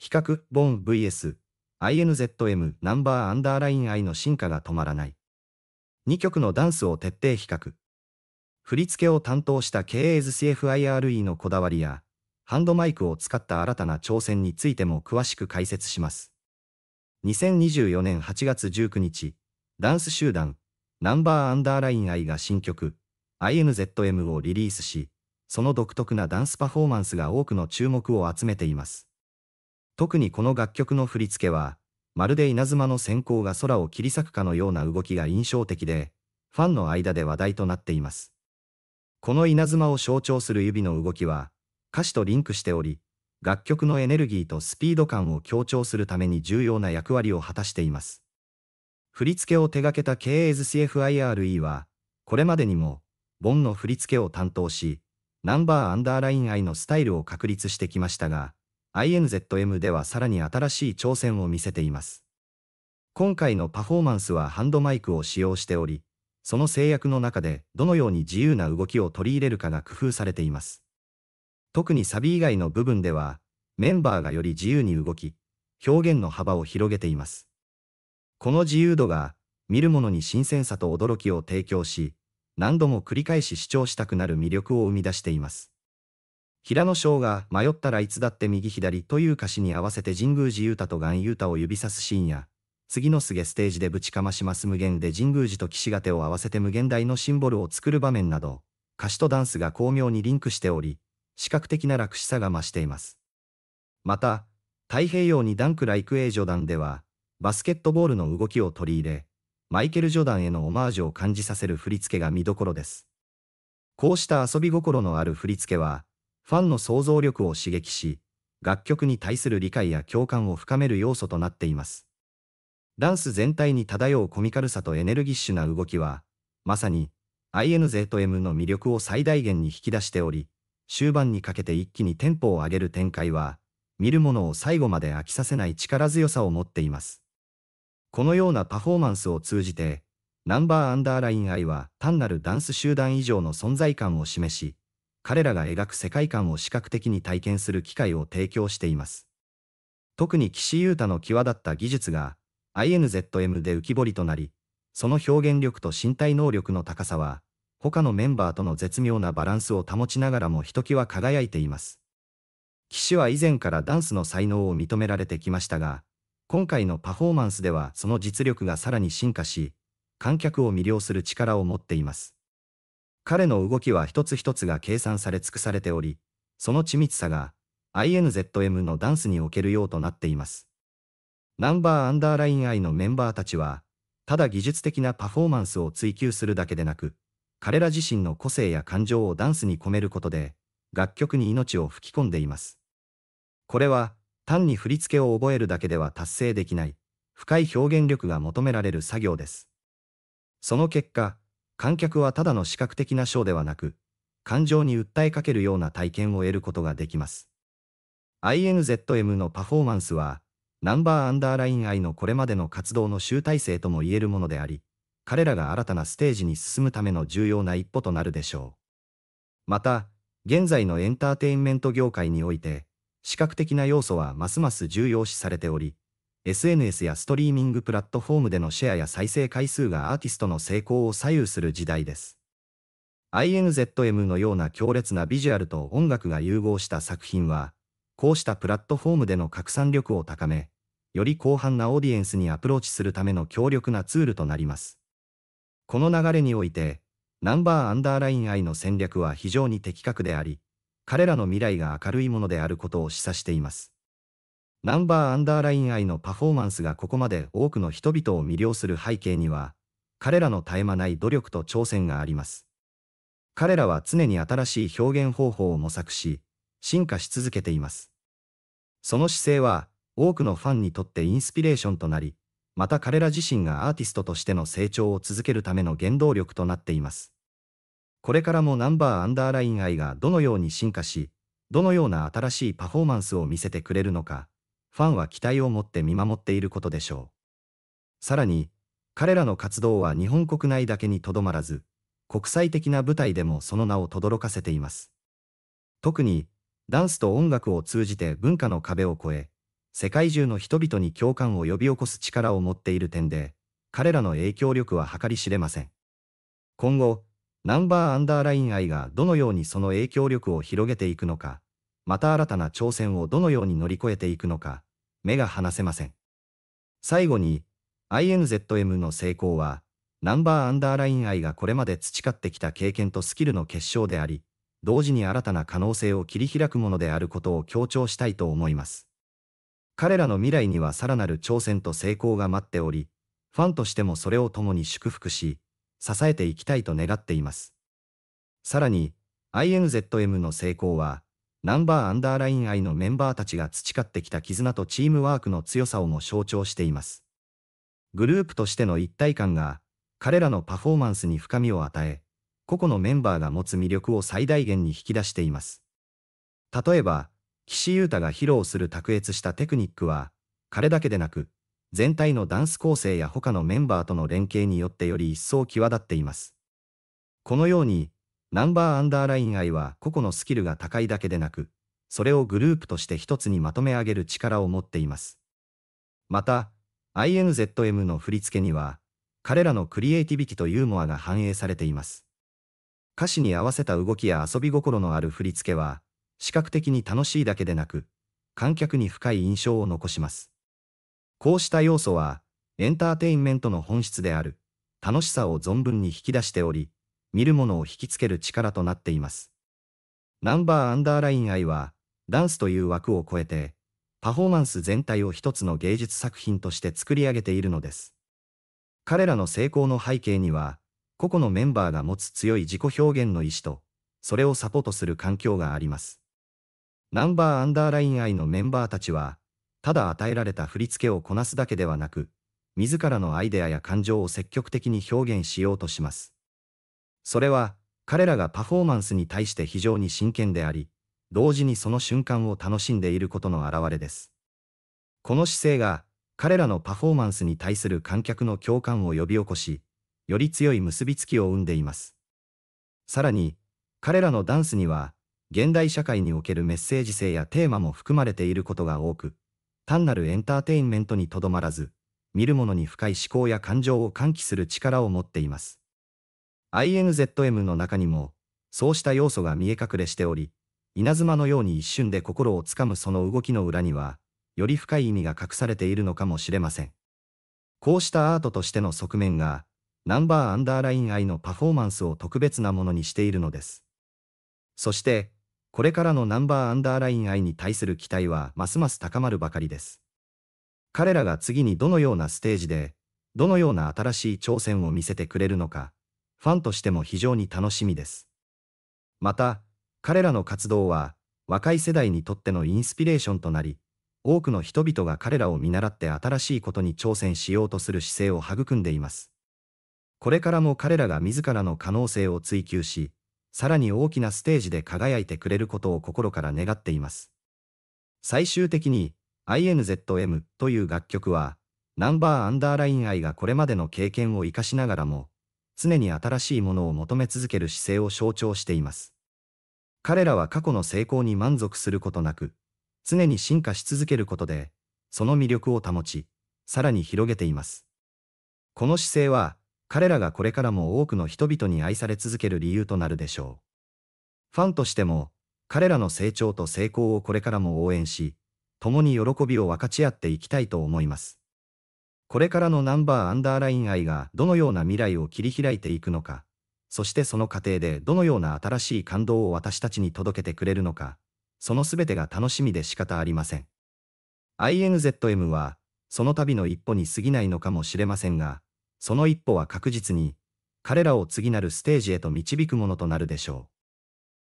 比較、ボン VS、INZM ナンバーアンダーライン I の進化が止まらない。2曲のダンスを徹底比較。振り付けを担当した KAZCFIRE のこだわりや、ハンドマイクを使った新たな挑戦についても詳しく解説します。2024年8月19日、ダンス集団、ナンバーアンダーライン I が新曲、INZM をリリースし、その独特なダンスパフォーマンスが多くの注目を集めています。特にこの楽曲の振り付けは、まるで稲妻の閃光が空を切り裂くかのような動きが印象的で、ファンの間で話題となっています。この稲妻を象徴する指の動きは、歌詞とリンクしており、楽曲のエネルギーとスピード感を強調するために重要な役割を果たしています。振り付けを手掛けた KSCFIRE は、これまでにも、ボンの振り付けを担当し、ナンバーアンダーライン愛のスタイルを確立してきましたが、INZM ではさらに新しい挑戦を見せています。今回のパフォーマンスはハンドマイクを使用しており、その制約の中でどのように自由な動きを取り入れるかが工夫されています。特にサビ以外の部分では、メンバーがより自由に動き、表現の幅を広げています。この自由度が、見る者に新鮮さと驚きを提供し、何度も繰り返し視聴したくなる魅力を生み出しています。平野翔が迷ったらいつだって右左という歌詞に合わせて神宮寺勇太と岩勇太を指さすシーンや、次のすげステージでぶちかまします無限で神宮寺と岸手を合わせて無限大のシンボルを作る場面など、歌詞とダンスが巧妙にリンクしており、視覚的な楽しさが増しています。また、太平洋にダンクライクエイジョダンでは、バスケットボールの動きを取り入れ、マイケル・ジョダンへのオマージュを感じさせる振り付けが見どころです。こうした遊び心のある振り付けは、ファンの想像力を刺激し、楽曲に対する理解や共感を深める要素となっています。ダンス全体に漂うコミカルさとエネルギッシュな動きは、まさに INZ と M の魅力を最大限に引き出しており、終盤にかけて一気にテンポを上げる展開は、見る者を最後まで飽きさせない力強さを持っています。このようなパフォーマンスを通じて、ナンバーアンダーライン I は単なるダンス集団以上の存在感を示し、彼らが描く世界観を視覚的に体験する機会を提供しています。特に岸優太の際立った技術が INZM で浮き彫りとなり、その表現力と身体能力の高さは、他のメンバーとの絶妙なバランスを保ちながらもひときわ輝いています。騎は以前からダンスの才能を認められてきましたが、今回のパフォーマンスではその実力がさらに進化し、観客を魅了する力を持っています。彼の動きは一つ一つが計算され尽くされており、その緻密さが INZM のダンスにおけるようとなっています。ナンバーアンダーライン I のメンバーたちは、ただ技術的なパフォーマンスを追求するだけでなく、彼ら自身の個性や感情をダンスに込めることで、楽曲に命を吹き込んでいます。これは、単に振り付けを覚えるだけでは達成できない、深い表現力が求められる作業です。その結果、観客はただの視覚的なショーではなく、感情に訴えかけるような体験を得ることができます。INZM のパフォーマンスは、ナンバーアンダーライン I のこれまでの活動の集大成とも言えるものであり、彼らが新たなステージに進むための重要な一歩となるでしょう。また、現在のエンターテインメント業界において、視覚的な要素はますます重要視されており、SNS やストリーミングプラットフォームでのシェアや再生回数がアーティストの成功を左右する時代です。INZM のような強烈なビジュアルと音楽が融合した作品は、こうしたプラットフォームでの拡散力を高め、より広範なオーディエンスにアプローチするための強力なツールとなります。この流れにおいて、ナンバーアンダーライン I の戦略は非常に的確であり、彼らの未来が明るいものであることを示唆しています。ナンバーアンダーライン愛のパフォーマンスがここまで多くの人々を魅了する背景には、彼らの絶え間ない努力と挑戦があります。彼らは常に新しい表現方法を模索し、進化し続けています。その姿勢は、多くのファンにとってインスピレーションとなり、また彼ら自身がアーティストとしての成長を続けるための原動力となっています。これからもナンバーアンダーライン愛がどのように進化し、どのような新しいパフォーマンスを見せてくれるのか、ファンは期待を持って見守っていることでしょう。さらに、彼らの活動は日本国内だけにとどまらず、国際的な舞台でもその名を轟かせています。特に、ダンスと音楽を通じて文化の壁を越え、世界中の人々に共感を呼び起こす力を持っている点で、彼らの影響力は計り知れません。今後、ナンバーアンダーライン愛がどのようにその影響力を広げていくのか、また新たな挑戦をどのように乗り越えていくのか、目が離せません。最後に、INZM の成功は、ナンバーアンダーライン愛がこれまで培ってきた経験とスキルの結晶であり、同時に新たな可能性を切り開くものであることを強調したいと思います。彼らの未来にはさらなる挑戦と成功が待っており、ファンとしてもそれを共に祝福し、支えていきたいと願っています。さらに、INZM の成功は、ナンバーアンダーライン愛のメンバーたちが培ってきた絆とチームワークの強さをも象徴しています。グループとしての一体感が、彼らのパフォーマンスに深みを与え、個々のメンバーが持つ魅力を最大限に引き出しています。例えば、岸優太が披露する卓越したテクニックは、彼だけでなく、全体のダンス構成や他のメンバーとの連携によってより一層際立っています。このように、ナンバーアンダーライン愛は個々のスキルが高いだけでなく、それをグループとして一つにまとめ上げる力を持っています。また、INZM の振り付けには、彼らのクリエイティビティとユーモアが反映されています。歌詞に合わせた動きや遊び心のある振り付けは、視覚的に楽しいだけでなく、観客に深い印象を残します。こうした要素は、エンターテインメントの本質である、楽しさを存分に引き出しており、見るものを引きつける力となっています。ナンバーアンダーライン愛は、ダンスという枠を超えて、パフォーマンス全体を一つの芸術作品として作り上げているのです。彼らの成功の背景には、個々のメンバーが持つ強い自己表現の意志と、それをサポートする環境があります。ナンバーアンダーライン愛のメンバーたちは、ただ与えられた振り付けをこなすだけではなく、自らのアイデアや感情を積極的に表現しようとします。それは、彼らがパフォーマンスに対して非常に真剣であり、同時にその瞬間を楽しんでいることの表れです。この姿勢が、彼らのパフォーマンスに対する観客の共感を呼び起こし、より強い結びつきを生んでいます。さらに、彼らのダンスには、現代社会におけるメッセージ性やテーマも含まれていることが多く、単なるエンターテインメントにとどまらず、見る者に深い思考や感情を喚起する力を持っています。INZM の中にも、そうした要素が見え隠れしており、稲妻のように一瞬で心をつかむその動きの裏には、より深い意味が隠されているのかもしれません。こうしたアートとしての側面が、ナンバーアンダーライン愛のパフォーマンスを特別なものにしているのです。そして、これからのナンバーアンダーライン愛に対する期待はますます高まるばかりです。彼らが次にどのようなステージで、どのような新しい挑戦を見せてくれるのか、ファンとしても非常に楽しみです。また、彼らの活動は、若い世代にとってのインスピレーションとなり、多くの人々が彼らを見習って新しいことに挑戦しようとする姿勢を育んでいます。これからも彼らが自らの可能性を追求し、さらに大きなステージで輝いてくれることを心から願っています。最終的に、INZM という楽曲は、ナンバーアンダーライン愛がこれまでの経験を生かしながらも、常に新しいものを求め続ける姿勢を象徴しています。彼らは過去の成功に満足することなく、常に進化し続けることで、その魅力を保ち、さらに広げています。この姿勢は、彼らがこれからも多くの人々に愛され続ける理由となるでしょう。ファンとしても、彼らの成長と成功をこれからも応援し、共に喜びを分かち合っていきたいと思います。これからのナンバーアンダーライン愛がどのような未来を切り開いていくのか、そしてその過程でどのような新しい感動を私たちに届けてくれるのか、その全てが楽しみで仕方ありません。INZM は、その旅の一歩に過ぎないのかもしれませんが、その一歩は確実に、彼らを次なるステージへと導くものとなるでしょう。